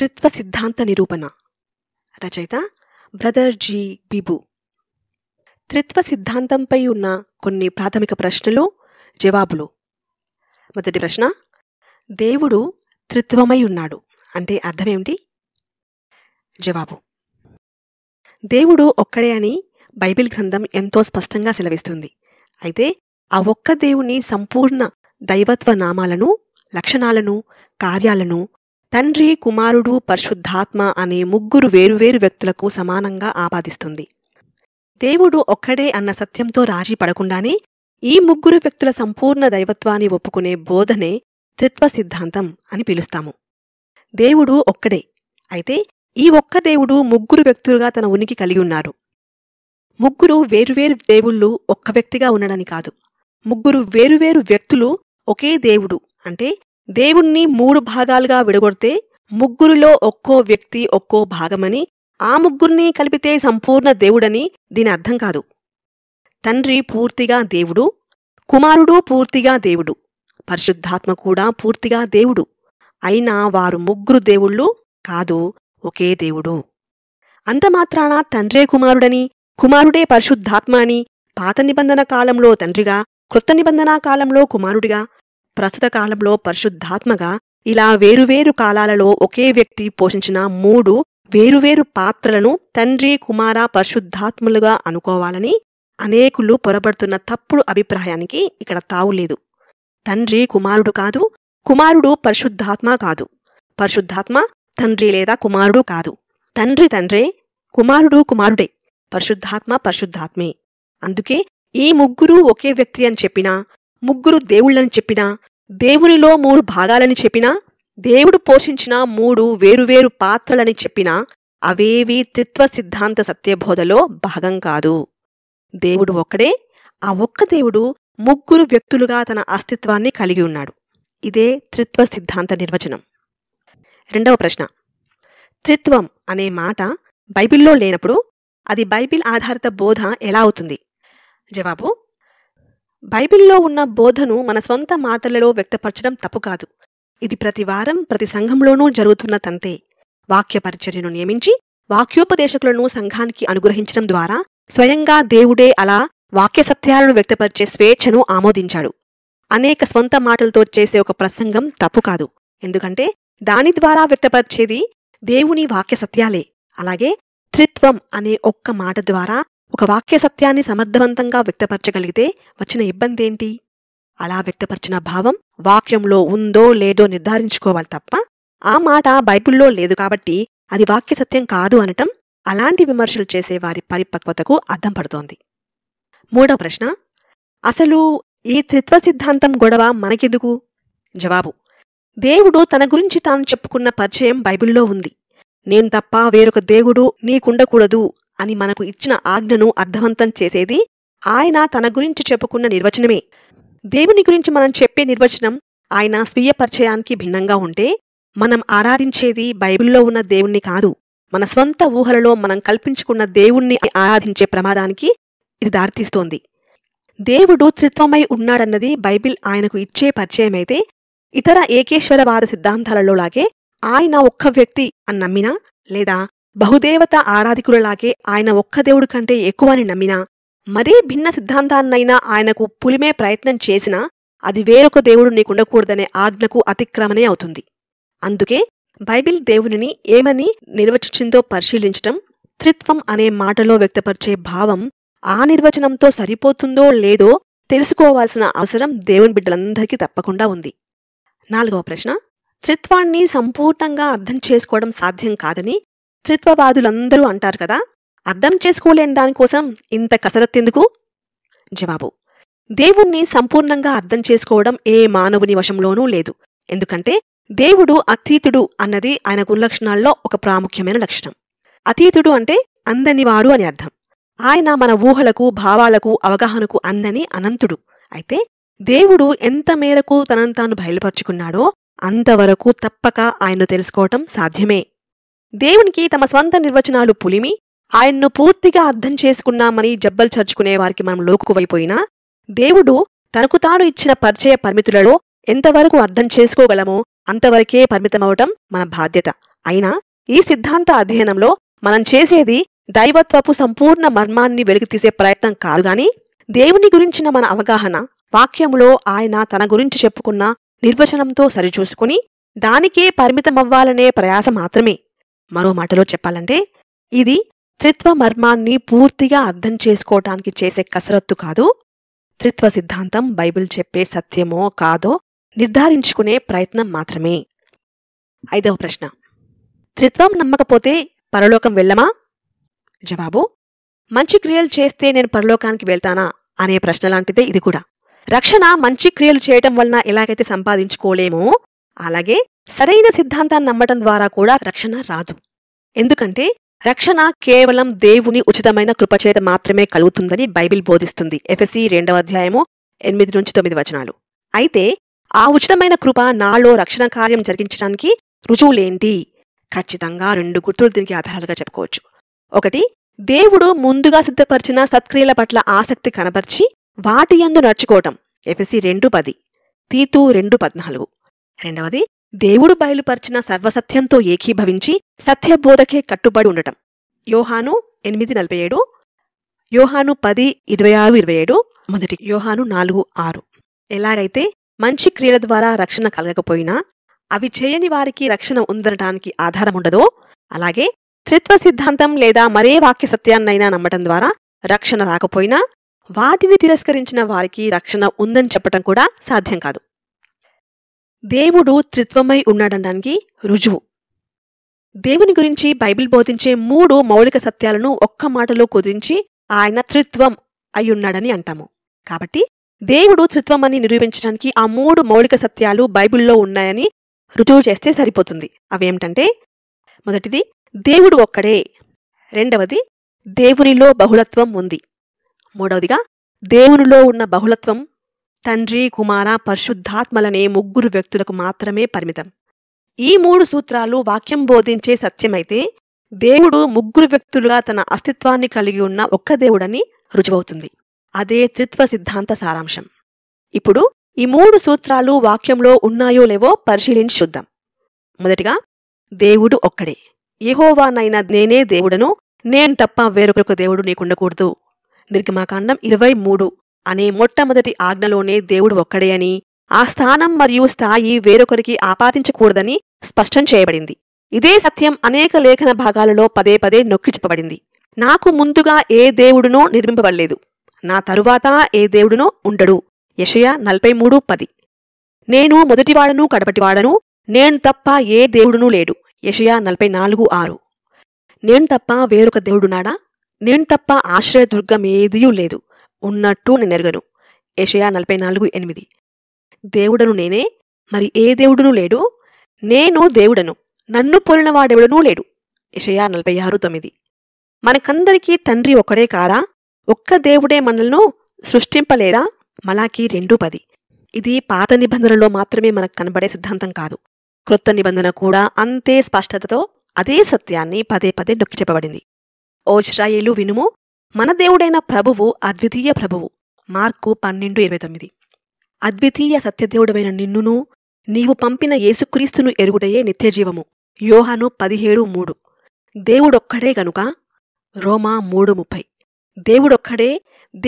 కర్తృత్వ సిద్ధాంత నిరూపణ రచయిత బ్రదర్ జీ బిబు త్రిత్వ సిద్ధాంతంపై ఉన్న కొన్ని ప్రాథమిక ప్రశ్నలు జవాబులు మొదటి ప్రశ్న దేవుడు త్రిత్వమై ఉన్నాడు అంటే అర్థమేమిటి జవాబు దేవుడు ఒక్కడే అని బైబిల్ గ్రంథం ఎంతో స్పష్టంగా సెలవిస్తుంది అయితే ఆ ఒక్క దేవుని సంపూర్ణ దైవత్వ నామాలను లక్షణాలను కార్యాలను తండ్రి కుమారుడు పరిశుద్ధాత్మ అనే ముగ్గురు వేరువేరు వ్యక్తులకు సమానంగా ఆపాదిస్తుంది దేవుడు ఒక్కడే అన్న సత్యంతో రాజీ పడకుండానే ఈ ముగ్గురు వ్యక్తుల సంపూర్ణ దైవత్వాన్ని ఒప్పుకునే బోధనే త్రిత్వ సిద్ధాంతం అని పిలుస్తాము దేవుడు ఒక్కడే అయితే ఈ ఒక్క దేవుడు ముగ్గురు వ్యక్తులుగా తన ఉనికి కలిగి ఉన్నారు ముగ్గురు వేరువేరు దేవుళ్ళు ఒక్క వ్యక్తిగా ఉండడని కాదు ముగ్గురు వేరువేరు వ్యక్తులు ఒకే దేవుడు అంటే దేవుణ్ణి మూడు భాగాలుగా విడగొడితే ముగ్గురిలో ఒక్కో వ్యక్తి ఒక్కో భాగమని ఆ ముగ్గురిని కలిపితే సంపూర్ణ దేవుడని దీని అర్థం కాదు తండ్రి పూర్తిగా దేవుడు కుమారుడు పూర్తిగా దేవుడు పరిశుద్ధాత్మ కూడా పూర్తిగా దేవుడు అయినా వారు ముగ్గురు దేవుళ్ళు కాదు ఒకే దేవుడు అంతమాత్రాన తండ్రే కుమారుడని కుమారుడే పరిశుద్ధాత్మ అని పాత నిబంధన కాలంలో తండ్రిగా క్రొత్త నిబంధనా కాలంలో కుమారుడిగా ప్రస్తుత కాలంలో పరిశుద్ధాత్మగా ఇలా వేరువేరు కాలాలలో ఒకే వ్యక్తి పోషించిన మూడు వేరువేరు పాత్రలను తండ్రి కుమార పరిశుద్ధాత్ములుగా అనుకోవాలని అనేకులు పొరబడుతున్న తప్పుడు అభిప్రాయానికి ఇక్కడ తావులేదు తండ్రి కుమారుడు కాదు కుమారుడు పరిశుద్ధాత్మ కాదు పరిశుద్ధాత్మ తండ్రి లేదా కుమారుడు కాదు తండ్రి తండ్రే కుమారుడు కుమారుడే పరిశుద్ధాత్మ పరిశుద్ధాత్మే అందుకే ఈ ముగ్గురు ఒకే వ్యక్తి అని చెప్పినా ముగ్గురు దేవుళ్ళని చెప్పినా దేవునిలో మూడు భాగాలని చెప్పినా దేవుడు పోషించిన మూడు వేరువేరు పాత్రలని చెప్పినా అవేవి త్రిత్వ సిద్ధాంత సత్యబోధలో భాగం కాదు దేవుడు ఒక్కడే ఆ ఒక్క దేవుడు ముగ్గురు వ్యక్తులుగా తన అస్తిత్వాన్ని కలిగి ఉన్నాడు ఇదే త్రిత్వ సిద్ధాంత నిర్వచనం రెండవ ప్రశ్న త్రిత్వం అనే మాట బైబిల్లో లేనప్పుడు అది బైబిల్ ఆధారిత బోధ ఎలా అవుతుంది జవాబు బైబిల్లో ఉన్న బోధను మన స్వంత మాటలలో వ్యక్తపరచడం తప్పు కాదు ఇది ప్రతి వారం ప్రతి సంఘంలోనూ జరుగుతున్న తంతే వాక్యపరిచర్యను నియమించి వాక్యోపదేశకులను సంఘానికి అనుగ్రహించడం ద్వారా స్వయంగా దేవుడే అలా వాక్య సత్యాలను వ్యక్తపరిచే స్వేచ్ఛను ఆమోదించాడు అనేక స్వంత మాటలతో చేసే ఒక ప్రసంగం తప్పు కాదు ఎందుకంటే దాని ద్వారా వ్యక్తపరిచేది దేవుని వాక్య సత్యాలే అలాగే త్రిత్వం అనే ఒక్క మాట ద్వారా ఒక వాక్య సత్యాన్ని సమర్థవంతంగా వ్యక్తపరచగలిగితే వచ్చిన ఇబ్బంది ఏంటి అలా వ్యక్తపరిచిన భావం వాక్యంలో ఉందో లేదో నిర్ధారించుకోవాలి తప్ప ఆ మాట బైబిల్లో లేదు కాబట్టి అది వాక్య సత్యం కాదు అనటం అలాంటి విమర్శలు చేసే వారి పరిపక్వతకు అర్థం పడుతోంది మూడవ ప్రశ్న అసలు ఈ త్రిత్వ సిద్ధాంతం గొడవ మనకెందుకు జవాబు దేవుడు తన గురించి తాను చెప్పుకున్న పరిచయం బైబిల్లో ఉంది నేను తప్ప వేరొక దేవుడు నీకుండకూడదు అని మనకు ఇచ్చిన ఆజ్ఞను అర్థవంతం చేసేది ఆయన తన గురించి చెప్పుకున్న నిర్వచనమే దేవుని గురించి మనం చెప్పే నిర్వచనం ఆయన స్వీయ పరిచయానికి భిన్నంగా ఉంటే మనం ఆరాధించేది బైబిల్లో ఉన్న దేవుణ్ణి కాదు మన స్వంత ఊహలలో మనం కల్పించుకున్న దేవుణ్ణి ఆరాధించే ప్రమాదానికి ఇది దారితీస్తోంది దేవుడు త్రిత్వమై ఉన్నాడన్నది బైబిల్ ఆయనకు ఇచ్చే పరిచయమైతే ఇతర ఏకేశ్వరవాద సిద్ధాంతాలలో లాగే ఆయన ఒక్క వ్యక్తి అని నమ్మినా లేదా బహుదేవత ఆరాధికులలాగే ఆయన ఒక్క దేవుడు కంటే ఎక్కువని నమ్మినా మరీ భిన్న సిద్ధాంతాన్నైనా ఆయనకు పులిమే ప్రయత్నం చేసినా అది వేరొక దేవుడు నీకుండకూడదనే ఆజ్ఞకు అతిక్రమణే అవుతుంది అందుకే బైబిల్ దేవునిని ఏమని నిర్వచించిందో పరిశీలించటం త్రిత్వం అనే మాటలో వ్యక్తపరిచే భావం ఆ నిర్వచనంతో సరిపోతుందో లేదో తెలుసుకోవాల్సిన అవసరం దేవుని బిడ్డలందరికీ తప్పకుండా ఉంది నాలుగవ ప్రశ్న త్రిత్వాన్ని సంపూర్ణంగా అర్థం చేసుకోవడం సాధ్యం కాదని కర్తృత్వవాదులందరూ అంటారు కదా అర్థం చేసుకోలేని దానికోసం ఇంత కసరత్తెందుకు జవాబు దేవుణ్ణి సంపూర్ణంగా అర్థం చేసుకోవడం ఏ మానవుని వశంలోనూ లేదు ఎందుకంటే దేవుడు అతీతుడు అన్నది ఆయన గుణలక్షణాల్లో ఒక ప్రాముఖ్యమైన లక్షణం అతీతుడు అంటే అందనివాడు అని అర్థం ఆయన మన ఊహలకు భావాలకు అవగాహనకు అందని అనంతుడు అయితే దేవుడు ఎంత మేరకు తనను తాను బయలుపరుచుకున్నాడో అంతవరకు తప్పక ఆయన్ను తెలుసుకోవటం సాధ్యమే దేవునికి తమ స్వంత నిర్వచనాలు పులిమి ఆయన్ను పూర్తిగా అర్థం చేసుకున్నామని జబ్బలు చర్చుకునే వారికి మనం లోకువైపోయినా దేవుడు తనకు తాను ఇచ్చిన పరిచయ పరిమితులలో ఎంతవరకు అర్థం చేసుకోగలమో అంతవరకే పరిమితమవటం మన బాధ్యత అయినా ఈ సిద్ధాంత అధ్యయనంలో మనం చేసేది దైవత్వపు సంపూర్ణ మర్మాన్ని వెలికితీసే ప్రయత్నం కాదుగాని దేవుని గురించిన మన అవగాహన వాక్యములో ఆయన తన గురించి చెప్పుకున్న నిర్వచనంతో సరిచూసుకుని దానికే పరిమితమవ్వాలనే ప్రయాస మాత్రమే మరో మాటలో చెప్పాలంటే ఇది త్రిత్వ మర్మాన్ని పూర్తిగా అర్థం చేసుకోవటానికి చేసే కసరత్తు కాదు త్రిత్వ సిద్ధాంతం బైబిల్ చెప్పే సత్యమో కాదో నిర్ధారించుకునే ప్రయత్నం మాత్రమే ఐదవ ప్రశ్న త్రిత్వం నమ్మకపోతే పరలోకం వెళ్ళమా జవాబు మంచి క్రియలు చేస్తే నేను పరలోకానికి వెళ్తానా అనే ప్రశ్న లాంటిదే ఇది కూడా రక్షణ మంచి క్రియలు చేయటం వలన ఎలాగైతే సంపాదించుకోలేమో అలాగే సరైన సిద్ధాంతాన్ని నమ్మటం ద్వారా కూడా రక్షణ రాదు ఎందుకంటే రక్షణ కేవలం దేవుని ఉచితమైన కృపచేత మాత్రమే కలుగుతుందని బైబిల్ బోధిస్తుంది ఎఫ్ఎస్సి రెండవ అధ్యాయము ఎనిమిది నుంచి తొమ్మిది వచనాలు అయితే ఆ ఉచితమైన కృప నాలో రక్షణ కార్యం జరిగించడానికి రుజువులేంటి ఖచ్చితంగా రెండు గుర్తులు దీనికి ఆధారాలుగా చెప్పుకోవచ్చు ఒకటి దేవుడు ముందుగా సిద్ధపరిచిన సత్క్రియల పట్ల ఆసక్తి కనపరిచి వాటి యందు నడుచుకోవటం ఎఫ్ఎస్సి రెండు పది తీతూ రెండు పద్నాలుగు రెండవది దేవుడు బయలుపరిచిన సర్వసత్యంతో ఏకీభవించి సత్యబోధకే కట్టుబడి ఉండటం యోహాను ఎనిమిది నలభై ఏడు యోహాను పది ఇరవై ఆరు ఇరవై ఏడు మొదటి యోహాను నాలుగు ఆరు ఎలాగైతే మంచి క్రియల ద్వారా రక్షణ కలగకపోయినా అవి చేయని వారికి రక్షణ ఉందనటానికి ఆధారం ఉండదో అలాగే త్రిత్వ సిద్ధాంతం లేదా మరే వాక్య సత్యాన్నైనా నమ్మటం ద్వారా రక్షణ రాకపోయినా వాటిని తిరస్కరించిన వారికి రక్షణ ఉందని చెప్పటం కూడా సాధ్యం కాదు దేవుడు త్రిత్వమై ఉన్నాడనడానికి రుజువు దేవుని గురించి బైబిల్ బోధించే మూడు మౌలిక సత్యాలను ఒక్క మాటలో కుదించి ఆయన త్రిత్వం అయ్యున్నాడని అంటాము కాబట్టి దేవుడు త్రిత్వం అని నిరూపించడానికి ఆ మూడు మౌలిక సత్యాలు బైబిల్లో ఉన్నాయని రుజువు చేస్తే సరిపోతుంది అవేమిటంటే మొదటిది దేవుడు ఒక్కడే రెండవది దేవునిలో బహుళత్వం ఉంది మూడవదిగా దేవునిలో ఉన్న బహుళత్వం తండ్రి కుమార పరిశుద్ధాత్మలనే ముగ్గురు వ్యక్తులకు మాత్రమే పరిమితం ఈ మూడు సూత్రాలు వాక్యం బోధించే సత్యమైతే దేవుడు ముగ్గురు వ్యక్తులుగా తన అస్తిత్వాన్ని కలిగి ఉన్న ఒక్క దేవుడని రుజువవుతుంది అదే త్రిత్వ సిద్ధాంత సారాంశం ఇప్పుడు ఈ మూడు సూత్రాలు వాక్యంలో ఉన్నాయో లేవో పరిశీలించి చూద్దాం మొదటిగా దేవుడు ఒక్కడే యహోవానైనా నేనే దేవుడను నేను తప్ప వేరొకరొక దేవుడు నీకుండకూడదు నిర్గమాకాండం ఇరవై మూడు అనే మొట్టమొదటి ఆజ్ఞలోనే దేవుడు ఒక్కడే అని ఆ స్థానం మరియు స్థాయి వేరొకరికి ఆపాదించకూడదని స్పష్టం చేయబడింది ఇదే సత్యం అనేక లేఖన భాగాలలో పదే పదే నొక్కి చెప్పబడింది నాకు ముందుగా ఏ దేవుడునో నిర్మింపబడలేదు నా తరువాత ఏ దేవుడునో ఉండడు యషయ నలభై మూడు పది నేను మొదటివాడను కడపటివాడను నేను తప్ప ఏ దేవుడునూ లేడు యషయా నలభై నాలుగు ఆరు నేను తప్ప వేరొక దేవుడునాడా నేను తప్ప ఆశ్రయదుర్గం లేదు ఉన్నట్టు నేను ఎరగను ఏషయా నలభై నాలుగు ఎనిమిది దేవుడను నేనే మరి ఏ దేవుడును లేడు నేను దేవుడను నన్ను పోలినవాడెవడనూ లేడు యషయా నలభై ఆరు తొమ్మిది మనకందరికీ తండ్రి ఒకడే కారా ఒక్క దేవుడే మనల్ను సృష్టింపలేదా మలాకి రెండు పది ఇది పాత నిబంధనలో మాత్రమే మనకు కనబడే సిద్ధాంతం కాదు క్రొత్త నిబంధన కూడా అంతే స్పష్టతతో అదే సత్యాన్ని పదే పదే నొక్కి చెప్పబడింది ఓ వినుము మన దేవుడైన ప్రభువు అద్వితీయ ప్రభువు మార్కు పన్నెండు ఇరవై తొమ్మిది అద్వితీయ సత్యదేవుడమైన నిన్నును నీవు పంపిన యేసుక్రీస్తును ఎరుగుటయే నిత్యజీవము యోహను పదిహేడు మూడు దేవుడొక్కడే గనుక రోమా మూడు ముప్పై దేవుడొక్కడే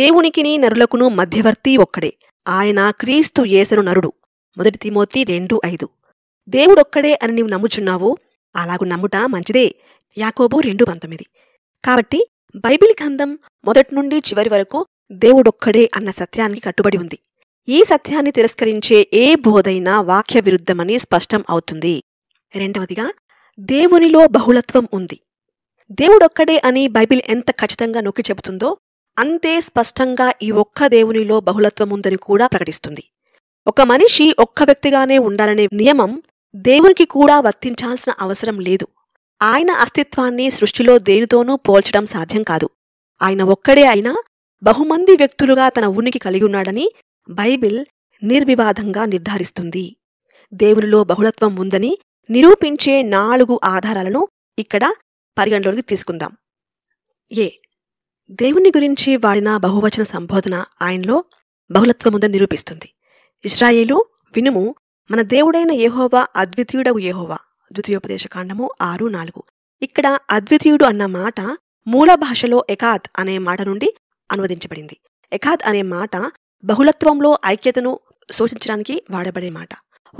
దేవునికిని నరులకును మధ్యవర్తి ఒక్కడే ఆయన క్రీస్తు యేసను నరుడు మొదటి తిమోతి రెండు ఐదు దేవుడొక్కడే అని నీవు నమ్ముచున్నావు అలాగు నమ్ముట మంచిదే యాకోబు రెండు పంతొమ్మిది కాబట్టి బైబిల్ గ్రంథం మొదటి నుండి చివరి వరకు దేవుడొక్కడే అన్న సత్యానికి కట్టుబడి ఉంది ఈ సత్యాన్ని తిరస్కరించే ఏ బోధైనా వాక్య విరుద్ధమని స్పష్టం అవుతుంది రెండవదిగా దేవునిలో బహుళత్వం ఉంది దేవుడొక్కడే అని బైబిల్ ఎంత ఖచ్చితంగా నొక్కి చెబుతుందో అంతే స్పష్టంగా ఈ ఒక్క దేవునిలో బహుళత్వం ఉందని కూడా ప్రకటిస్తుంది ఒక మనిషి ఒక్క వ్యక్తిగానే ఉండాలనే నియమం దేవునికి కూడా వర్తించాల్సిన అవసరం లేదు ఆయన అస్తిత్వాన్ని సృష్టిలో దేనితోనూ పోల్చడం సాధ్యం కాదు ఆయన ఒక్కడే అయినా బహుమంది వ్యక్తులుగా తన ఉనికి కలిగియున్నాడని బైబిల్ నిర్వివాదంగా నిర్ధారిస్తుంది దేవునిలో బహుళత్వం ఉందని నిరూపించే నాలుగు ఆధారాలను ఇక్కడ పరిగణలోకి తీసుకుందాం ఏ దేవుని గురించి వాడిన బహువచన సంబోధన ఆయనలో బహుళత్వముందని నిరూపిస్తుంది ఇస్రాయేలు వినుము మన దేవుడైన ఏహోవా అద్వితీయుడవు ఏహోవా ద్వితీయోపదేశకాండము ఆరు నాలుగు ఇక్కడ అద్వితీయుడు అన్న మాట మూల భాషలో ఎకాత్ అనే మాట నుండి అనువదించబడింది ఎకాత్ అనే మాట బహుళత్వంలో ఐక్యతను సూచించడానికి వాడబడే మాట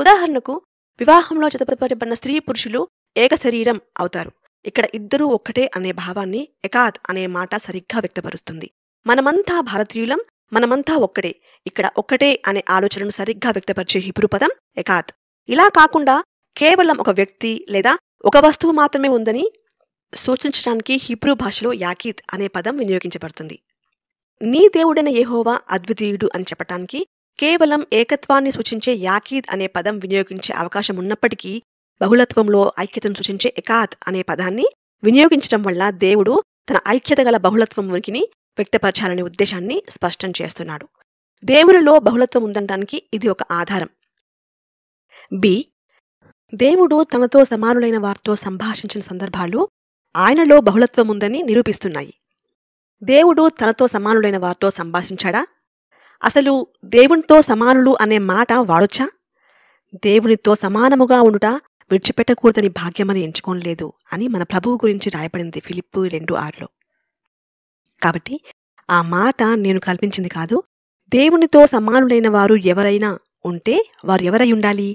ఉదాహరణకు వివాహంలో చతపరచబడిన స్త్రీ పురుషులు ఏక శరీరం అవుతారు ఇక్కడ ఇద్దరూ ఒక్కటే అనే భావాన్ని ఎకాత్ అనే మాట సరిగ్గా వ్యక్తపరుస్తుంది మనమంతా భారతీయులం మనమంతా ఒక్కటే ఇక్కడ ఒక్కటే అనే ఆలోచనను సరిగ్గా వ్యక్తపరిచే హిబ్రూ పదం ఎకాత్ ఇలా కాకుండా కేవలం ఒక వ్యక్తి లేదా ఒక వస్తువు మాత్రమే ఉందని సూచించడానికి హిబ్రూ భాషలో యాకీత్ అనే పదం వినియోగించబడుతుంది నీ దేవుడైన యహోవా అద్వితీయుడు అని చెప్పటానికి కేవలం ఏకత్వాన్ని సూచించే యాకీద్ అనే పదం వినియోగించే అవకాశం ఉన్నప్పటికీ బహుళత్వంలో ఐక్యతను సూచించే ఎకాత్ అనే పదాన్ని వినియోగించడం వల్ల దేవుడు తన ఐక్యత గల బహుళత్వం ఉనికిని వ్యక్తపరచాలనే ఉద్దేశాన్ని స్పష్టం చేస్తున్నాడు దేవునిలో బహుళత్వం ఉందనడానికి ఇది ఒక ఆధారం బి దేవుడు తనతో సమానులైన వారితో సంభాషించిన సందర్భాలు ఆయనలో బహుళత్వముందని నిరూపిస్తున్నాయి దేవుడు తనతో సమానులైన వారితో సంభాషించాడా అసలు దేవునితో సమానులు అనే మాట వాడొచ్చా దేవునితో సమానముగా ఉండుట విడిచిపెట్టకూడదని భాగ్యమని ఎంచుకోనలేదు అని మన ప్రభువు గురించి రాయబడింది ఫిలిప్పు రెండు ఆరులో కాబట్టి ఆ మాట నేను కల్పించింది కాదు దేవునితో సమానులైన వారు ఎవరైనా ఉంటే వారు ఎవరై ఉండాలి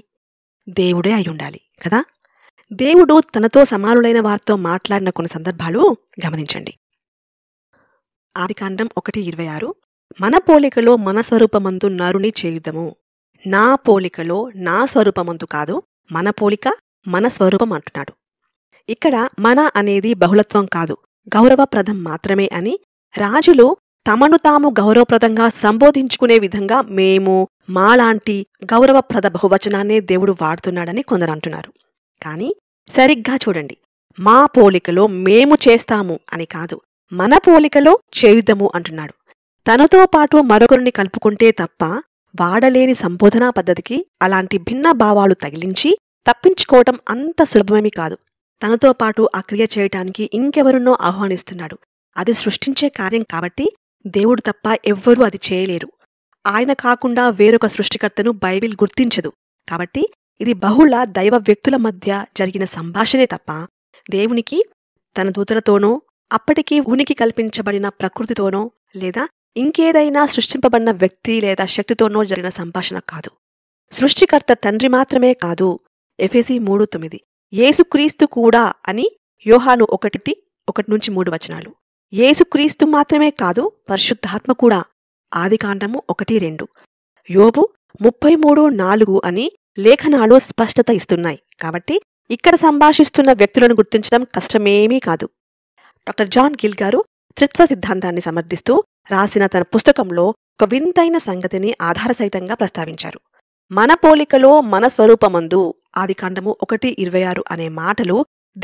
దేవుడే అయి ఉండాలి కదా దేవుడు తనతో సమానులైన వారితో మాట్లాడిన కొన్ని సందర్భాలు గమనించండి ఆదికాండం ఒకటి ఇరవై ఆరు మన పోలికలో మన స్వరూపమందు నరుని చేయుద్దము నా పోలికలో నా స్వరూపమందు కాదు మన పోలిక మన స్వరూపం అంటున్నాడు ఇక్కడ మన అనేది బహుళత్వం కాదు గౌరవప్రదం మాత్రమే అని రాజులు తమను తాము గౌరవప్రదంగా సంబోధించుకునే విధంగా మేము మాలాంటి గౌరవప్రద బహువచనాన్నే దేవుడు వాడుతున్నాడని కొందరు అంటున్నారు కానీ సరిగ్గా చూడండి మా పోలికలో మేము చేస్తాము అని కాదు మన పోలికలో చేయుద్దము అంటున్నాడు తనతో పాటు మరొకరిని కలుపుకుంటే తప్ప వాడలేని సంబోధనా పద్ధతికి అలాంటి భిన్న భావాలు తగిలించి తప్పించుకోవటం అంత సులభమేమీ కాదు తనతో పాటు ఆ క్రియ చేయటానికి ఇంకెవరునో ఆహ్వానిస్తున్నాడు అది సృష్టించే కార్యం కాబట్టి దేవుడు తప్ప ఎవ్వరూ అది చేయలేరు ఆయన కాకుండా వేరొక సృష్టికర్తను బైబిల్ గుర్తించదు కాబట్టి ఇది బహుళ దైవ వ్యక్తుల మధ్య జరిగిన సంభాషణే తప్ప దేవునికి తన దూతలతోనో అప్పటికీ ఉనికి కల్పించబడిన ప్రకృతితోనో లేదా ఇంకేదైనా సృష్టింపబడిన వ్యక్తి లేదా శక్తితోనో జరిగిన సంభాషణ కాదు సృష్టికర్త తండ్రి మాత్రమే కాదు ఎఫెసి మూడు తొమ్మిది యేసుక్రీస్తు కూడా అని యోహాను ఒకటి ఒకటి నుంచి మూడు వచనాలు యేసుక్రీస్తు మాత్రమే కాదు పరిశుద్ధాత్మ కూడా ఆదికాండము ఒకటి రెండు యోబు ముప్పై మూడు నాలుగు అని లేఖనాలు స్పష్టత ఇస్తున్నాయి కాబట్టి ఇక్కడ సంభాషిస్తున్న వ్యక్తులను గుర్తించడం కష్టమేమీ కాదు డాక్టర్ జాన్ గిల్ గారు త్రిత్వ సిద్ధాంతాన్ని సమర్థిస్తూ రాసిన తన పుస్తకంలో ఒక వింతైన సంగతిని ఆధారసహితంగా ప్రస్తావించారు మన పోలికలో మన స్వరూపమందు ఆదికాండము ఒకటి ఇరవై ఆరు అనే మాటలు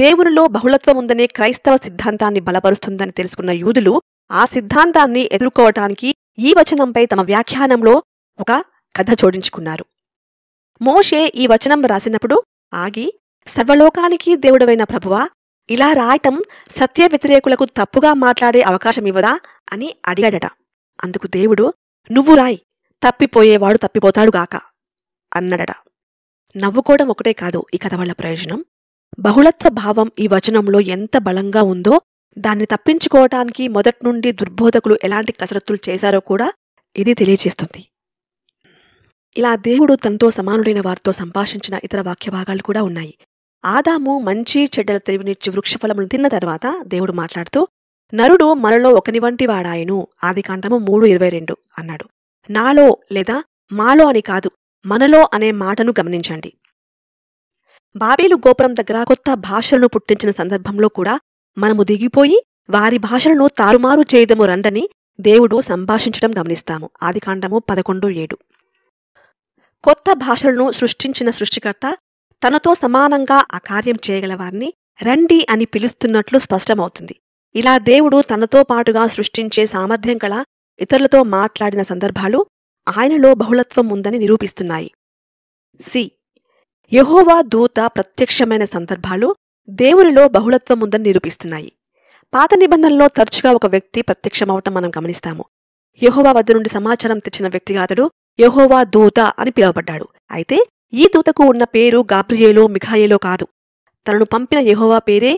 దేవునిలో బహుళత్వం ఉందనే క్రైస్తవ సిద్ధాంతాన్ని బలపరుస్తుందని తెలుసుకున్న యూదులు ఆ సిద్ధాంతాన్ని ఎదుర్కోవటానికి ఈ వచనంపై తమ వ్యాఖ్యానంలో ఒక కథ జోడించుకున్నారు మోషే ఈ వచనం రాసినప్పుడు ఆగి సర్వలోకానికి దేవుడవైన ప్రభువా ఇలా రాయటం సత్య వ్యతిరేకులకు తప్పుగా మాట్లాడే అవకాశమివ్వదా అని అడిగాడట అందుకు దేవుడు నువ్వు రాయ్ తప్పిపోయేవాడు తప్పిపోతాడుగాక అన్నడట నవ్వుకోవడం ఒకటే కాదు ఈ కథ వాళ్ళ ప్రయోజనం బహుళత్వ భావం ఈ వచనంలో ఎంత బలంగా ఉందో దాన్ని తప్పించుకోవటానికి మొదట్నుండి దుర్బోధకులు ఎలాంటి కసరత్తులు చేశారో కూడా ఇది తెలియజేస్తుంది ఇలా దేవుడు తనతో సమానుడైన వారితో సంభాషించిన ఇతర వాక్యభాగాలు కూడా ఉన్నాయి ఆదాము మంచి చెడ్డల తెలివినిచ్చి వృక్షఫలములు తిన్న తర్వాత దేవుడు మాట్లాడుతూ నరుడు మనలో ఒకని వంటి వాడాయను ఆదికాండము మూడు ఇరవై రెండు అన్నాడు నాలో లేదా మాలో అని కాదు మనలో అనే మాటను గమనించండి బాబేలు గోపురం దగ్గర కొత్త భాషలను పుట్టించిన సందర్భంలో కూడా మనము దిగిపోయి వారి భాషలను తారుమారు చేయదము రండని దేవుడు సంభాషించడం గమనిస్తాము ఆదికాండము పదకొండు ఏడు కొత్త భాషలను సృష్టించిన సృష్టికర్త తనతో సమానంగా ఆ కార్యం చేయగల వారిని రండి అని పిలుస్తున్నట్లు స్పష్టమవుతుంది ఇలా దేవుడు తనతో పాటుగా సృష్టించే సామర్థ్యం కల ఇతరులతో మాట్లాడిన సందర్భాలు ఆయనలో బహుళత్వం ఉందని నిరూపిస్తున్నాయి సి యహోవా దూత ప్రత్యక్షమైన సందర్భాలు దేవునిలో బహుళత్వం ఉందని నిరూపిస్తున్నాయి పాత నిబంధనలో తరచుగా ఒక వ్యక్తి ప్రత్యక్షమవటం మనం గమనిస్తాము యహోవా వద్ద నుండి సమాచారం తెచ్చిన వ్యక్తిగా అతడు యహోవా దూత అని పిలువబడ్డాడు అయితే ఈ దూతకు ఉన్న పేరు గాబ్రియేలో మిఖాయేలో కాదు తనను పంపిన యహోవా పేరే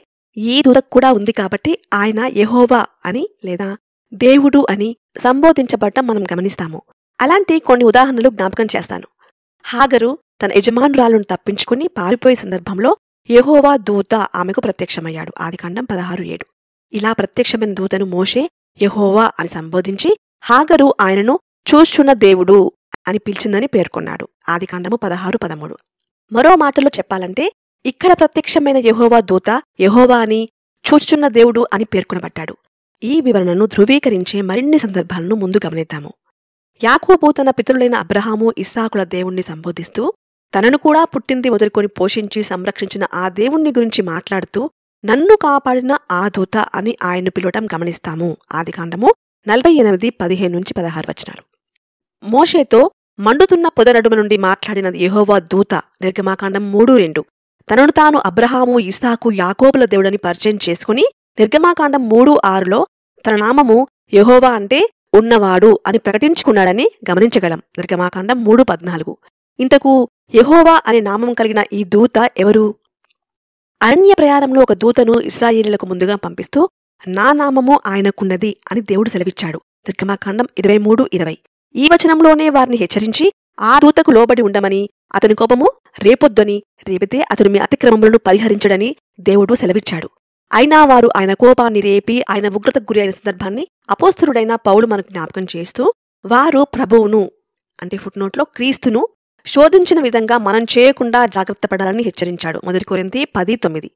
ఈ దూతకు కూడా ఉంది కాబట్టి ఆయన యహోవా అని లేదా దేవుడు అని సంబోధించబడటం మనం గమనిస్తాము అలాంటి కొన్ని ఉదాహరణలు జ్ఞాపకం చేస్తాను హాగరు తన యజమానురాలను తప్పించుకుని పారిపోయే సందర్భంలో యహోవా దూత ఆమెకు ప్రత్యక్షమయ్యాడు ఆదికాండం పదహారు ఏడు ఇలా ప్రత్యక్షమైన దూతను మోషే యహోవా అని సంబోధించి హాగరు ఆయనను చూస్తున్న దేవుడు అని పిలిచిందని పేర్కొన్నాడు ఆదికాండము పదహారు పదమూడు మరో మాటలో చెప్పాలంటే ఇక్కడ ప్రత్యక్షమైన యహోవా దూత యహోవా అని చూచుచున్న దేవుడు అని పేర్కొనబడ్డాడు ఈ వివరణను ధృవీకరించే మరిన్ని సందర్భాలను ముందు గమనిద్దాము యాకోబు తన పితరులైన అబ్రహాము ఇస్సాకుల దేవుణ్ణి సంబోధిస్తూ తనను కూడా పుట్టింది మొదలుకొని పోషించి సంరక్షించిన ఆ దేవుణ్ణి గురించి మాట్లాడుతూ నన్ను కాపాడిన ఆ దూత అని ఆయన్ను పిలవటం గమనిస్తాము ఆదికాండము నలభై ఎనిమిది పదిహేను నుంచి పదహారు వచనాలు మోషేతో మండుతున్న పొదనడుమ నుండి మాట్లాడిన యహోవా దూత నిర్గమాకాండం మూడు రెండు తనను తాను అబ్రహాము ఇసాకు యాకోబుల దేవుడని పరిచయం చేసుకుని నిర్గమాకాండం మూడు ఆరులో తన నామము యహోవా అంటే ఉన్నవాడు అని ప్రకటించుకున్నాడని గమనించగలం నిర్గమాకాండం మూడు పద్నాలుగు ఇంతకు యహోవా అనే నామం కలిగిన ఈ దూత ఎవరు అరణ్య ప్రయాణంలో ఒక దూతను ఇస్రాయేలీలకు ముందుగా పంపిస్తూ నా నామము ఆయనకున్నది అని దేవుడు సెలవిచ్చాడు దుర్గమాకాండం ఇరవై మూడు ఇరవై ఈ వచనంలోనే వారిని హెచ్చరించి ఆ దూతకు లోబడి ఉండమని అతని కోపము రేపొద్దని రేపితే అతను మీ అతిక్రమములను పరిహరించడని దేవుడు సెలవిచ్చాడు అయినా వారు ఆయన కోపాన్ని రేపి ఆయన ఉగ్రత గురి అయిన సందర్భాన్ని అపోస్తుడైన పౌలు మనకు జ్ఞాపకం చేస్తూ వారు ప్రభువును అంటే ఫుట్నోట్లో క్రీస్తును శోధించిన విధంగా మనం చేయకుండా జాగ్రత్త పడాలని హెచ్చరించాడు మొదటి కొరింతి పది తొమ్మిది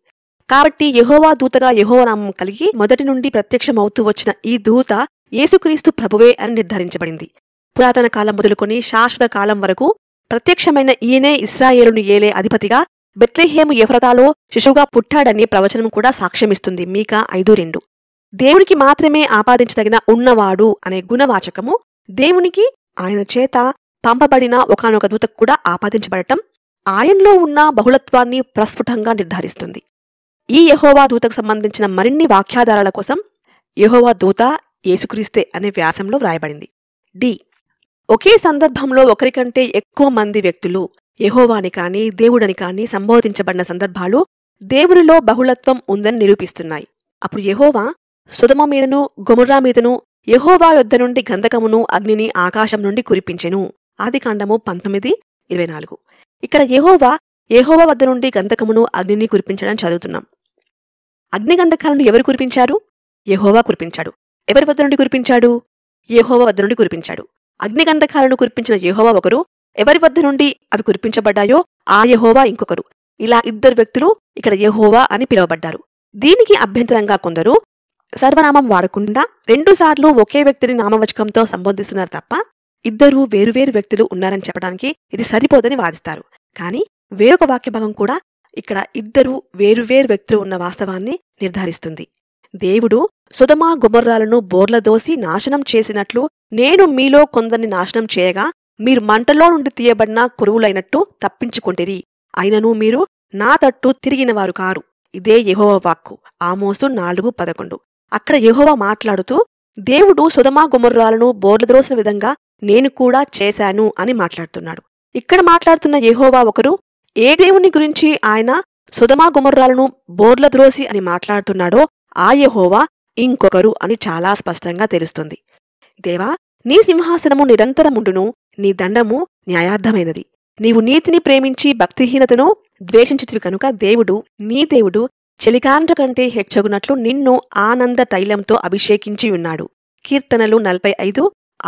కాబట్టి యహోవా దూతగా యహోవనామం కలిగి మొదటి నుండి ప్రత్యక్షమవుతూ వచ్చిన ఈ దూత యేసుక్రీస్తు ప్రభువే అని నిర్ధారించబడింది పురాతన కాలం మొదలుకొని శాశ్వత కాలం వరకు ప్రత్యక్షమైన ఈయనే ఇస్రాయేలును ఏలే అధిపతిగా బెత్లెహేము ఎఫ్రతాలో శిశువుగా పుట్టాడని ప్రవచనం కూడా సాక్ష్యమిస్తుంది మీక ఐదు రెండు దేవునికి మాత్రమే ఆపాదించదగిన ఉన్నవాడు అనే గుణవాచకము దేవునికి ఆయన చేత పంపబడిన ఒకనొక దూతకు కూడా ఆపాదించబడటం ఆయనలో ఉన్న బహుళత్వాన్ని ప్రస్ఫుటంగా నిర్ధారిస్తుంది ఈ యహోవా దూతకు సంబంధించిన మరిన్ని వాఖ్యాధారాల కోసం యహోవా దూత యేసుక్రీస్తే అనే వ్యాసంలో వ్రాయబడింది డి ఒకే సందర్భంలో ఒకరికంటే ఎక్కువ మంది వ్యక్తులు యహోవాని కానీ దేవుడని కానీ సంబోధించబడిన సందర్భాలు దేవునిలో బహుళత్వం ఉందని నిరూపిస్తున్నాయి అప్పుడు యహోవా సుధమ మీదను గుమురా మీదను యహోవా యొద్ద నుండి గంధకమును అగ్నిని ఆకాశం నుండి కురిపించెను ఆదికాండము పంతొమ్మిది ఇరవై నాలుగు ఇక్కడ యహోవా ఏహోవా వద్ద నుండి గంధకమును అగ్నిని కురిపించడం చదువుతున్నాం అగ్ని గంధకాలను ఎవరు కురిపించారు యహోవా కురిపించాడు ఎవరి వద్ద నుండి కురిపించాడు ఏహోవా వద్ద నుండి కురిపించాడు అగ్ని గంధకాలను కురిపించిన ఏహోవా ఒకరు ఎవరి వద్ద నుండి అవి కురిపించబడ్డాయో ఆ యహోవా ఇంకొకరు ఇలా ఇద్దరు వ్యక్తులు ఇక్కడ యహోవా అని పిలువబడ్డారు దీనికి అభ్యంతరంగా కొందరు సర్వనామం వాడకుండా రెండుసార్లు ఒకే వ్యక్తిని నామవచకంతో సంబోధిస్తున్నారు తప్ప ఇద్దరూ వేరువేరు వ్యక్తులు ఉన్నారని చెప్పడానికి ఇది సరిపోదని వాదిస్తారు కానీ వేరొక వాక్య భాగం కూడా ఇక్కడ ఇద్దరు వేరువేరు వ్యక్తులు ఉన్న వాస్తవాన్ని నిర్ధారిస్తుంది దేవుడు సుధమా గుమర్రాలను బోర్లదోసి నాశనం చేసినట్లు నేను మీలో కొందరిని నాశనం చేయగా మీరు మంటలో నుండి తీయబడిన కురువులైనట్టు తప్పించుకుంటేరి అయినను మీరు నా తట్టు తిరిగినవారు కారు ఇదే యహోవ వాక్కు ఆమోసు నాలుగు పదకొండు అక్కడ యహోవ మాట్లాడుతూ దేవుడు సుధమా గుమర్రాలను బోర్లద్రోసిన విధంగా నేను కూడా చేశాను అని మాట్లాడుతున్నాడు ఇక్కడ మాట్లాడుతున్న యహోవా ఒకరు ఏ దేవుని గురించి ఆయన సుధమా గుమర్రాలను బోర్లద్రోసి అని మాట్లాడుతున్నాడో ఆ యహోవా ఇంకొకరు అని చాలా స్పష్టంగా తెలుస్తుంది దేవా నీ సింహాసనము నిరంతరముండును నీ దండము న్యాయార్థమైనది నీవు నీతిని ప్రేమించి భక్తిహీనతను ద్వేషించితివి కనుక దేవుడు నీ దేవుడు చెలికాంట కంటే హెచ్చగునట్లు నిన్ను ఆనంద తైలంతో అభిషేకించి ఉన్నాడు కీర్తనలు నలభై ఐదు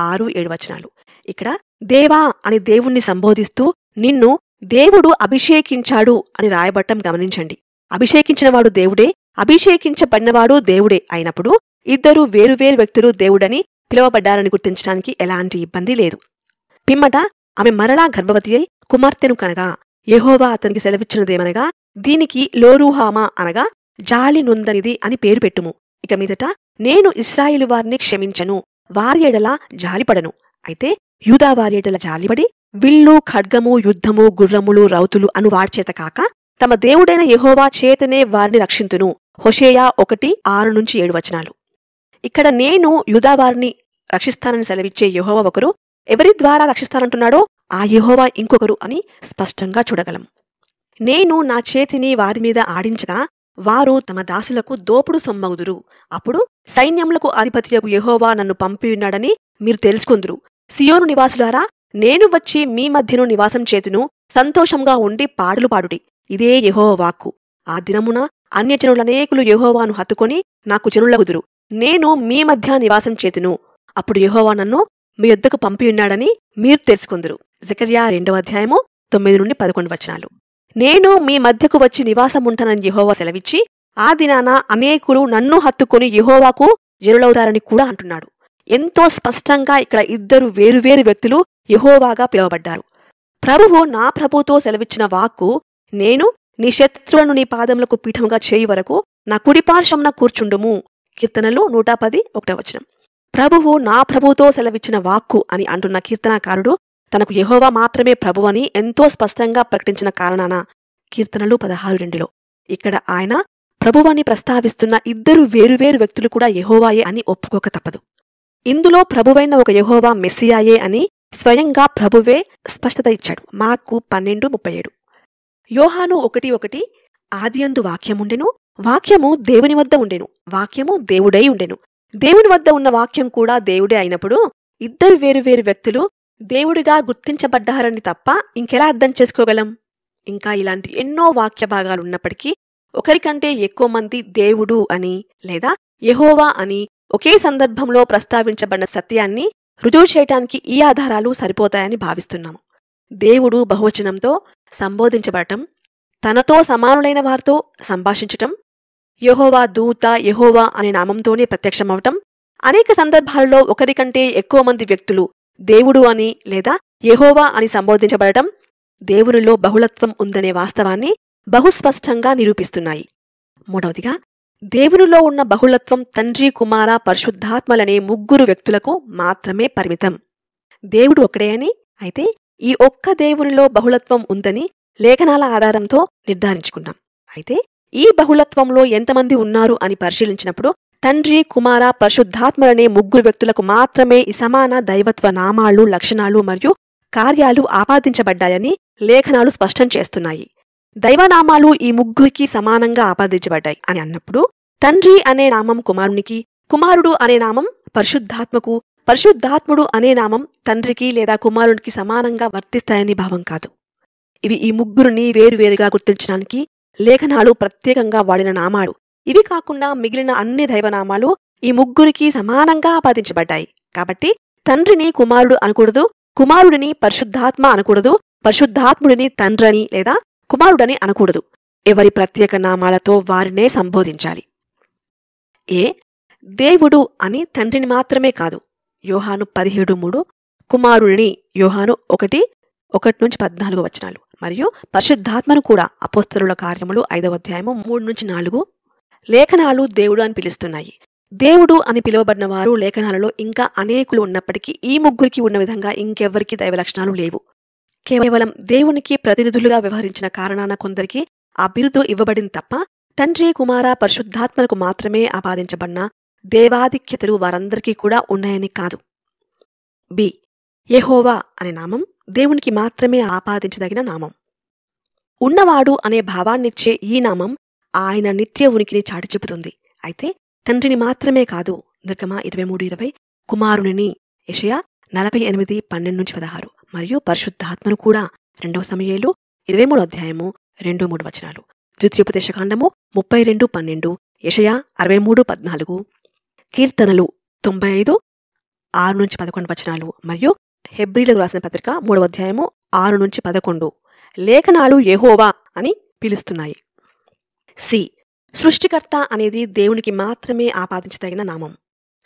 ఆరు ఏడు వచనాలు ఇక్కడ దేవా అని దేవుణ్ణి సంబోధిస్తూ నిన్ను దేవుడు అభిషేకించాడు అని రాయబట్టం గమనించండి అభిషేకించినవాడు దేవుడే అభిషేకించబడినవాడు దేవుడే అయినప్పుడు ఇద్దరు వేరువేరు వ్యక్తులు దేవుడని పిలువబడ్డారని గుర్తించడానికి ఎలాంటి ఇబ్బంది లేదు పిమ్మట ఆమె మరలా గర్భవతి అయి కుమార్తెను కనగా యహోవా అతనికి సెలవిచ్చినదేమనగా దీనికి లోరూహామా అనగా జాలి నుందనిది అని పేరు పెట్టుము ఇక మీదట నేను ఇస్రాయిలు వారిని క్షమించను వార్యడలా జాలిపడను అయితే యూదా వారియెడల జాలిపడి విల్లు ఖడ్గము యుద్ధము గుర్రములు రౌతులు అను వార్చేత కాక తమ దేవుడైన యహోవా చేతనే వారిని రక్షింతును హొషేయా ఒకటి ఆరు నుంచి ఏడు వచనాలు ఇక్కడ నేను యూదావారిని వారిని రక్షిస్తానని సెలవిచ్చే యహోవా ఒకరు ఎవరి ద్వారా రక్షిస్తానంటున్నాడో ఆ యహోవా ఇంకొకరు అని స్పష్టంగా చూడగలం నేను నా చేతిని వారి మీద ఆడించగా వారు తమ దాసులకు దోపుడు సొమ్మగుదురు అప్పుడు సైన్యములకు అధిపతియకు యహోవా నన్ను పంపియున్నాడని మీరు తెలుసుకుందురు సియోను నివాసులారా నేను వచ్చి మీ మధ్యను నివాసం చేతును సంతోషంగా ఉండి పాడులు పాడుడి ఇదే యహోవాక్కు ఆ దినమున అన్యజనులనేకులు యహోవాను హత్తుకొని నాకు చెరులగుదురు నేను మీ మధ్య నివాసం చేతును అప్పుడు యహోవా నన్ను మీ యొద్దకు పంపియున్నాడని మీరు తెలుసుకుందరు జకర్యా రెండవ అధ్యాయము తొమ్మిది నుండి పదకొండు వచనాలు నేను మీ మధ్యకు వచ్చి నివాసముంటనని యహోవా సెలవిచ్చి ఆ దినాన అనేకులు నన్ను హత్తుకుని యహోవాకు జరులవుతారని కూడా అంటున్నాడు ఎంతో స్పష్టంగా ఇక్కడ ఇద్దరు వేరువేరు వ్యక్తులు యహోవాగా పిలువబడ్డారు ప్రభువు నా ప్రభుతో సెలవిచ్చిన వాక్కు నేను నీ శత్రువులను నీ పాదములకు పీఠముగా చేయి వరకు నా కుడిపార్శ్వంన కూర్చుండుము కీర్తనలు నూట పది ఒకటవచనం ప్రభువు నా ప్రభుతో సెలవిచ్చిన వాక్కు అని అంటున్న కీర్తనాకారుడు తనకు యహోవా మాత్రమే ప్రభు అని ఎంతో స్పష్టంగా ప్రకటించిన కారణాన కీర్తనలు పదహారు రెండులో ఇక్కడ ఆయన ప్రభువాన్ని ప్రస్తావిస్తున్న ఇద్దరు వేరువేరు వ్యక్తులు కూడా యహోవాయే అని ఒప్పుకోక తప్పదు ఇందులో ప్రభువైన ఒక యహోవా మెస్సియాయే అని స్వయంగా ప్రభువే స్పష్టత ఇచ్చాడు మార్కు పన్నెండు ముప్పై ఏడు యోహాను ఒకటి ఒకటి ఆదియందు వాక్యముండెను వాక్యము దేవుని వద్ద ఉండెను వాక్యము దేవుడై ఉండెను దేవుని వద్ద ఉన్న వాక్యం కూడా దేవుడే అయినప్పుడు ఇద్దరు వేరు వేరు వ్యక్తులు దేవుడిగా గుర్తించబడ్డారని తప్ప ఇంకెలా అర్థం చేసుకోగలం ఇంకా ఇలాంటి ఎన్నో వాక్య భాగాలు ఉన్నప్పటికీ ఒకరికంటే ఎక్కువ మంది దేవుడు అని లేదా యహోవా అని ఒకే సందర్భంలో ప్రస్తావించబడిన సత్యాన్ని రుజువు చేయటానికి ఈ ఆధారాలు సరిపోతాయని భావిస్తున్నాము దేవుడు బహువచనంతో సంబోధించబడటం తనతో సమానులైన వారితో సంభాషించటం యహోవా దూత యహోవా అనే నామంతోనే ప్రత్యక్షమవటం అనేక సందర్భాల్లో ఒకరికంటే ఎక్కువ మంది వ్యక్తులు దేవుడు అని లేదా యహోవా అని సంబోధించబడటం దేవునిలో బహుళత్వం ఉందనే వాస్తవాన్ని బహుస్పష్టంగా నిరూపిస్తున్నాయి మూడవదిగా దేవునిలో ఉన్న బహుళత్వం తండ్రి కుమార పరిశుద్ధాత్మలనే ముగ్గురు వ్యక్తులకు మాత్రమే పరిమితం దేవుడు ఒక్కడే అని అయితే ఈ ఒక్క దేవునిలో బహుళత్వం ఉందని లేఖనాల ఆధారంతో నిర్ధారించుకున్నాం అయితే ఈ బహుళత్వంలో ఎంతమంది ఉన్నారు అని పరిశీలించినప్పుడు తండ్రి కుమార పరిశుద్ధాత్మలనే ముగ్గురు వ్యక్తులకు మాత్రమే ఈ సమాన దైవత్వ నామాలు లక్షణాలు మరియు కార్యాలు ఆపాదించబడ్డాయని లేఖనాలు స్పష్టం చేస్తున్నాయి దైవనామాలు ఈ ముగ్గురికి సమానంగా ఆపాదించబడ్డాయి అని అన్నప్పుడు తండ్రి అనే నామం కుమారునికి కుమారుడు అనే నామం పరిశుద్ధాత్మకు పరిశుద్ధాత్ముడు అనే నామం తండ్రికి లేదా కుమారునికి సమానంగా వర్తిస్తాయని భావం కాదు ఇవి ఈ ముగ్గురిని వేరువేరుగా గుర్తించడానికి లేఖనాలు ప్రత్యేకంగా వాడిన నామాలు ఇవి కాకుండా మిగిలిన అన్ని దైవనామాలు ఈ ముగ్గురికి సమానంగా ఆపాదించబడ్డాయి కాబట్టి తండ్రిని కుమారుడు అనకూడదు కుమారుడిని పరిశుద్ధాత్మ అనకూడదు పరిశుద్ధాత్ముడిని తండ్రని లేదా కుమారుడని అనకూడదు ఎవరి ప్రత్యేక నామాలతో వారినే సంబోధించాలి ఏ దేవుడు అని తండ్రిని మాత్రమే కాదు యోహాను పదిహేడు మూడు కుమారుడిని యోహాను ఒకటి ఒకటి నుంచి పద్నాలుగు వచనాలు మరియు పరిశుద్ధాత్మను కూడా అపోస్తరుల కార్యములు ఐదవ అధ్యాయము మూడు నుంచి నాలుగు లేఖనాలు దేవుడు అని పిలుస్తున్నాయి దేవుడు అని పిలువబడిన వారు లేఖనాలలో ఇంకా అనేకులు ఉన్నప్పటికీ ఈ ముగ్గురికి ఉన్న విధంగా ఇంకెవ్వరికీ దైవ లక్షణాలు లేవు కేవలం దేవునికి ప్రతినిధులుగా వ్యవహరించిన కారణాన కొందరికి ఆ బిరుదు ఇవ్వబడింది తప్ప తండ్రి కుమార పరిశుద్ధాత్మలకు మాత్రమే ఆపాదించబడిన దేవాధిక్యతలు వారందరికీ కూడా ఉన్నాయని కాదు బి యహోవా అనే నామం దేవునికి మాత్రమే ఆపాదించదగిన నామం ఉన్నవాడు అనే భావాన్నిచ్చే ఈ నామం ఆయన నిత్య ఉనికిని చాటి చెబుతుంది అయితే తండ్రిని మాత్రమే కాదు దుర్గమ ఇరవై మూడు ఇరవై కుమారునిని యషయా నలభై ఎనిమిది పన్నెండు నుంచి పదహారు మరియు పరిశుద్ధాత్మను కూడా రెండవ సమయాలు ఇరవై మూడు అధ్యాయము రెండు మూడు వచనాలు ద్వితీయోపదేశకాండము ముప్పై రెండు పన్నెండు యషయా అరవై మూడు పద్నాలుగు కీర్తనలు తొంభై ఐదు ఆరు నుంచి పదకొండు వచనాలు మరియు హెబ్రిలకు రాసిన పత్రిక మూడవ అధ్యాయము ఆరు నుంచి పదకొండు లేఖనాలు ఏహోవా అని పిలుస్తున్నాయి సి సృష్టికర్త అనేది దేవునికి మాత్రమే ఆపాదించదగిన నామం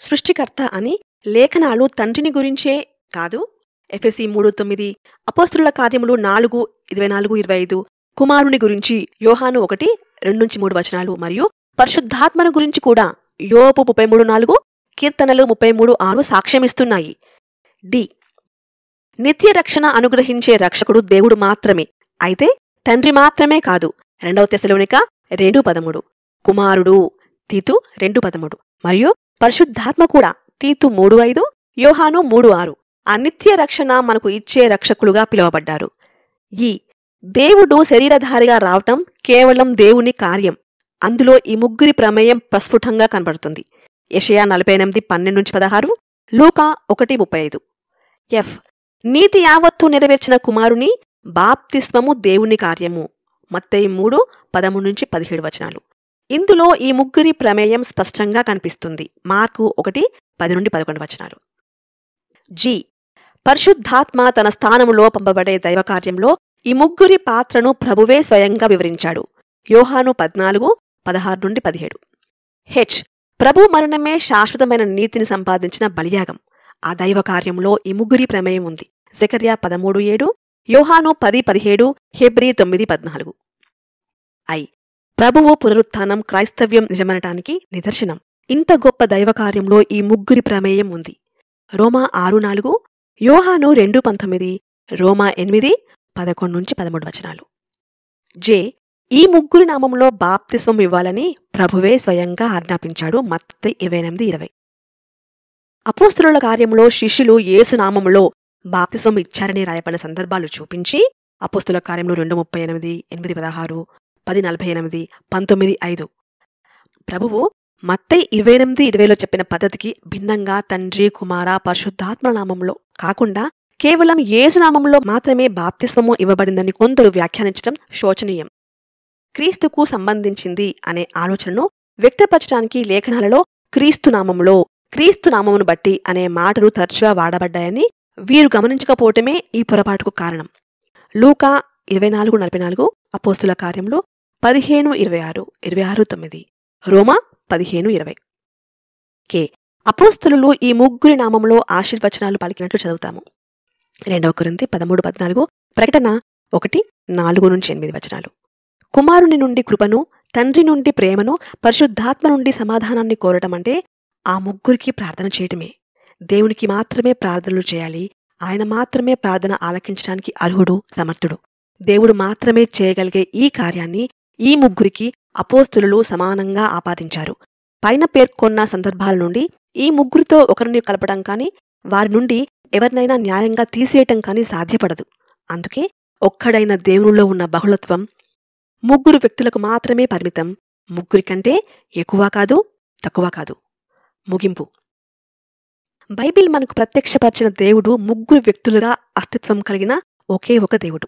సృష్టికర్త అని లేఖనాలు తండ్రిని గురించే కాదు ఎఫ్ఎసి మూడు తొమ్మిది అపోస్తుల కార్యములు నాలుగు ఇరవై నాలుగు ఇరవై ఐదు కుమారుని గురించి యోహాను ఒకటి రెండు నుంచి మూడు వచనాలు మరియు పరిశుద్ధాత్మను గురించి కూడా యోపు ముప్పై మూడు నాలుగు కీర్తనలు ముప్పై మూడు ఆరు సాక్ష్యమిస్తున్నాయి డి నిత్య రక్షణ అనుగ్రహించే రక్షకుడు దేవుడు మాత్రమే అయితే తండ్రి మాత్రమే కాదు రెండవ తెశలోనిక రెండు పదమూడు కుమారుడు తీతు రెండు పదమూడు మరియు పరిశుద్ధాత్మ కూడా తీతు మూడు ఐదు యోహాను మూడు ఆరు అనిత్య రక్షణ మనకు ఇచ్చే రక్షకులుగా పిలువబడ్డారు ఈ దేవుడు శరీరధారిగా రావటం కేవలం దేవుని కార్యం అందులో ఈ ముగ్గురి ప్రమేయం ప్రస్ఫుటంగా కనబడుతుంది యషయా నలభై ఎనిమిది పన్నెండు నుంచి పదహారు లూకా ఒకటి ముప్పై ఐదు ఎఫ్ నీతి యావత్తు నెరవేర్చిన కుమారుని బాప్తిస్మము దేవుని కార్యము మత్తయి మూడు పదమూడు నుంచి పదిహేడు వచనాలు ఇందులో ఈ ముగ్గురి ప్రమేయం స్పష్టంగా కనిపిస్తుంది మార్కు ఒకటి పది నుండి పదకొండు వచనాలు జి పరిశుద్ధాత్మ తన స్థానములో పంపబడే దైవకార్యంలో ఈ ముగ్గురి పాత్రను ప్రభువే స్వయంగా వివరించాడు యోహాను పద్నాలుగు పదహారు నుండి పదిహేడు హెచ్ ప్రభు మరణమే శాశ్వతమైన నీతిని సంపాదించిన బలియాగం ఆ దైవకార్యంలో ఈ ముగ్గురి ప్రమేయం ఉంది జకర్యా పదమూడు ఏడు యోహాను పది పదిహేడు హెబ్రి తొమ్మిది పద్నాలుగు ఐ ప్రభువు పునరుత్థానం క్రైస్తవ్యం నిజమనటానికి నిదర్శనం ఇంత గొప్ప దైవకార్యంలో ఈ ముగ్గురి ప్రమేయం ఉంది రోమా ఆరు నాలుగు యోహాను రెండు పంతొమ్మిది రోమా ఎనిమిది పదకొండు నుంచి పదమూడు వచనాలు జే ఈ ముగ్గురి నామంలో బాప్తిస్వం ఇవ్వాలని ప్రభువే స్వయంగా ఆజ్ఞాపించాడు మత్త ఇరవై ఎనిమిది ఇరవై అపోస్తుల కార్యంలో శిష్యులు ఏసునామంలో బాప్తిసం ఇచ్చారని రాయపడిన సందర్భాలు చూపించి అపోస్తుల కార్యంలో రెండు ముప్పై ఎనిమిది ఎనిమిది పదహారు పది నలభై ఎనిమిది పంతొమ్మిది ఐదు ప్రభువు మత్తై ఇరవై ఎనిమిది ఇరవైలో చెప్పిన పద్ధతికి భిన్నంగా తండ్రి కుమార పరిశుద్ధాత్మ నామంలో కాకుండా కేవలం నామంలో మాత్రమే బాప్తిస్మము ఇవ్వబడిందని కొందరు వ్యాఖ్యానించడం శోచనీయం క్రీస్తుకు సంబంధించింది అనే ఆలోచనను వ్యక్తపరచడానికి లేఖనాలలో క్రీస్తు నామంలో క్రీస్తు నామమును బట్టి అనే మాటలు తరచుగా వాడబడ్డాయని వీరు గమనించకపోవటమే ఈ పొరపాటుకు కారణం లూకా ఇరవై నాలుగు నలభై నాలుగు అపోస్తుల కార్యంలో పదిహేను ఇరవై ఆరు ఇరవై ఆరు తొమ్మిది రోమా పదిహేను ఇరవై కే అపోస్తులు ఈ ముగ్గురి నామంలో ఆశీర్వచనాలు పలికినట్లు చదువుతాము రెండవ కొరింది పదమూడు పద్నాలుగు ప్రకటన ఒకటి నాలుగు నుంచి ఎనిమిది వచనాలు కుమారుని నుండి కృపను తండ్రి నుండి ప్రేమను పరిశుద్ధాత్మ నుండి సమాధానాన్ని కోరటం అంటే ఆ ముగ్గురికి ప్రార్థన చేయటమే దేవునికి మాత్రమే ప్రార్థనలు చేయాలి ఆయన మాత్రమే ప్రార్థన ఆలకించడానికి అర్హుడు సమర్థుడు దేవుడు మాత్రమే చేయగలిగే ఈ కార్యాన్ని ఈ ముగ్గురికి అపోస్తులు సమానంగా ఆపాదించారు పైన పేర్కొన్న సందర్భాల నుండి ఈ ముగ్గురితో ఒకరిని కలపడం కాని వారి నుండి ఎవరినైనా న్యాయంగా తీసేయటం కాని సాధ్యపడదు అందుకే ఒక్కడైన దేవునిలో ఉన్న బహుళత్వం ముగ్గురు వ్యక్తులకు మాత్రమే పరిమితం ముగ్గురికంటే ఎక్కువ కాదు తక్కువ కాదు ముగింపు బైబిల్ మనకు ప్రత్యక్షపరిచిన దేవుడు ముగ్గురు వ్యక్తులుగా అస్తిత్వం కలిగిన ఒకే ఒక దేవుడు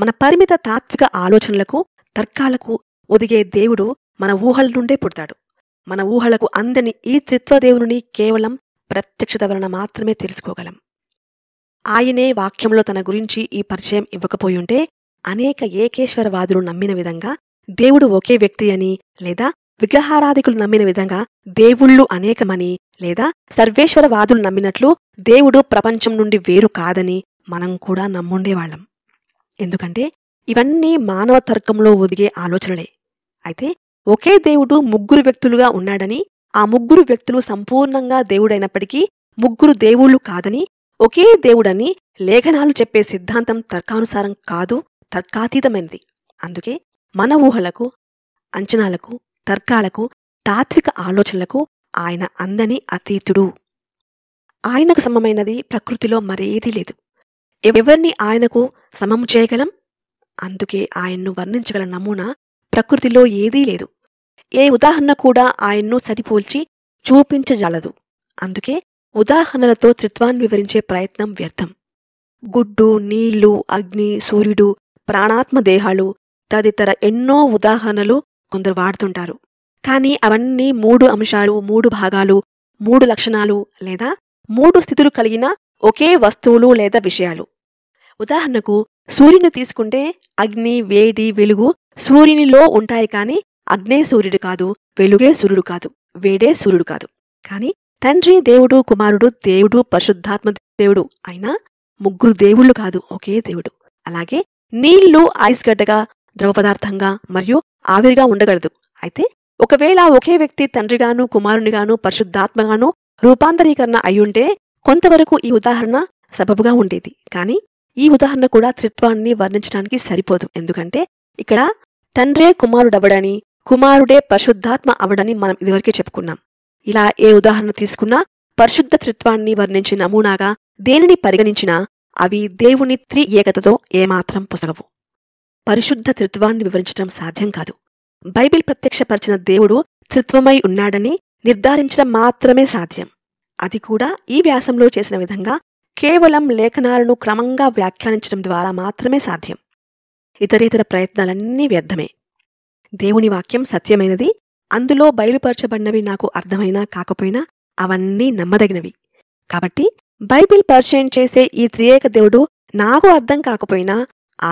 మన పరిమిత తాత్విక ఆలోచనలకు తర్కాలకు ఒదిగే దేవుడు మన ఊహల నుండే పుడతాడు మన ఊహలకు అందని ఈ త్రిత్వదేవుని కేవలం ప్రత్యక్షత వలన మాత్రమే తెలుసుకోగలం ఆయనే వాక్యంలో తన గురించి ఈ పరిచయం ఇవ్వకపోయుంటే అనేక ఏకేశ్వరవాదులు నమ్మిన విధంగా దేవుడు ఒకే వ్యక్తి అని లేదా విగ్రహారాధికులు నమ్మిన విధంగా దేవుళ్ళు అనేకమని లేదా సర్వేశ్వరవాదులు నమ్మినట్లు దేవుడు ప్రపంచం నుండి వేరు కాదని మనం కూడా నమ్ముండేవాళ్ళం ఎందుకంటే ఇవన్నీ మానవ తర్కంలో ఒదిగే ఆలోచనలే అయితే ఒకే దేవుడు ముగ్గురు వ్యక్తులుగా ఉన్నాడని ఆ ముగ్గురు వ్యక్తులు సంపూర్ణంగా దేవుడైనప్పటికీ ముగ్గురు దేవుళ్ళు కాదని ఒకే దేవుడని లేఖనాలు చెప్పే సిద్ధాంతం తర్కానుసారం కాదు తర్కాతీతమైనది అందుకే మన ఊహలకు అంచనాలకు తర్కాలకు తాత్విక ఆలోచనలకు ఆయన అందని అతీతుడు ఆయనకు సమమైనది ప్రకృతిలో మరేదీ లేదు ఎవరిని ఆయనకు సమము చేయగలం అందుకే ఆయన్ను వర్ణించగల నమూనా ప్రకృతిలో ఏదీ లేదు ఏ ఉదాహరణ కూడా ఆయన్ను సరిపోల్చి చూపించజాలదు అందుకే ఉదాహరణలతో త్రిత్వాన్ని వివరించే ప్రయత్నం వ్యర్థం గుడ్డు నీళ్లు అగ్ని సూర్యుడు ప్రాణాత్మ దేహాలు తదితర ఎన్నో ఉదాహరణలు కొందరు వాడుతుంటారు కానీ అవన్నీ మూడు అంశాలు మూడు భాగాలు మూడు లక్షణాలు లేదా మూడు స్థితులు కలిగిన ఒకే వస్తువులు లేదా విషయాలు ఉదాహరణకు సూర్యుని తీసుకుంటే అగ్ని వేడి వెలుగు సూర్యునిలో ఉంటాయి కానీ అగ్నే సూర్యుడు కాదు వెలుగే సూర్యుడు కాదు వేడే సూర్యుడు కాదు కానీ తండ్రి దేవుడు కుమారుడు దేవుడు పరిశుద్ధాత్మ దేవుడు అయినా ముగ్గురు దేవుళ్ళు కాదు ఒకే దేవుడు అలాగే నీళ్లు ఐస్ గడ్డగా ద్రవ పదార్థంగా మరియు ఆవిరిగా ఉండగలదు అయితే ఒకవేళ ఒకే వ్యక్తి తండ్రిగాను కుమారునిగాను పరిశుద్ధాత్మగాను రూపాంతరీకరణ అయ్యుంటే కొంతవరకు ఈ ఉదాహరణ సబబుగా ఉండేది కానీ ఈ ఉదాహరణ కూడా త్రిత్వాన్ని వర్ణించడానికి సరిపోదు ఎందుకంటే ఇక్కడ తండ్రే కుమారుడవడని కుమారుడే పరిశుద్ధాత్మ అవడని మనం ఇదివరకే చెప్పుకున్నాం ఇలా ఏ ఉదాహరణ తీసుకున్నా పరిశుద్ధ త్రిత్వాన్ని వర్ణించే నమూనాగా దేనిని పరిగణించినా అవి దేవుని త్రి ఏకతతో ఏమాత్రం పొసగవు పరిశుద్ధ త్రిత్వాన్ని వివరించడం సాధ్యం కాదు బైబిల్ ప్రత్యక్షపరిచిన దేవుడు త్రిత్వమై ఉన్నాడని నిర్ధారించడం మాత్రమే సాధ్యం అది కూడా ఈ వ్యాసంలో చేసిన విధంగా కేవలం లేఖనాలను క్రమంగా వ్యాఖ్యానించడం ద్వారా మాత్రమే సాధ్యం ఇతరేతర ప్రయత్నాలన్నీ వ్యర్థమే దేవుని వాక్యం సత్యమైనది అందులో బయలుపరచబడినవి నాకు అర్థమైనా కాకపోయినా అవన్నీ నమ్మదగినవి కాబట్టి బైబిల్ పరిచయం చేసే ఈ త్రియేక దేవుడు నాకు అర్థం కాకపోయినా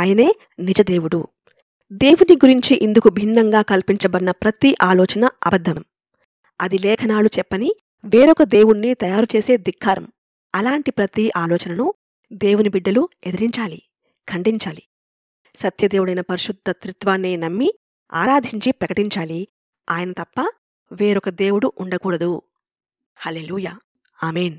ఆయనే నిజదేవుడు దేవుని గురించి ఇందుకు భిన్నంగా కల్పించబడిన ప్రతి ఆలోచన అబద్ధం అది లేఖనాలు చెప్పని వేరొక దేవుణ్ణి తయారుచేసే ధిక్కారం అలాంటి ప్రతి ఆలోచనను దేవుని బిడ్డలు ఎదిరించాలి ఖండించాలి సత్యదేవుడైన పరిశుద్ధ త్రిత్వాన్నే నమ్మి ఆరాధించి ప్రకటించాలి ఆయన తప్ప వేరొక దేవుడు ఉండకూడదు హలెలూయ ఆమెన్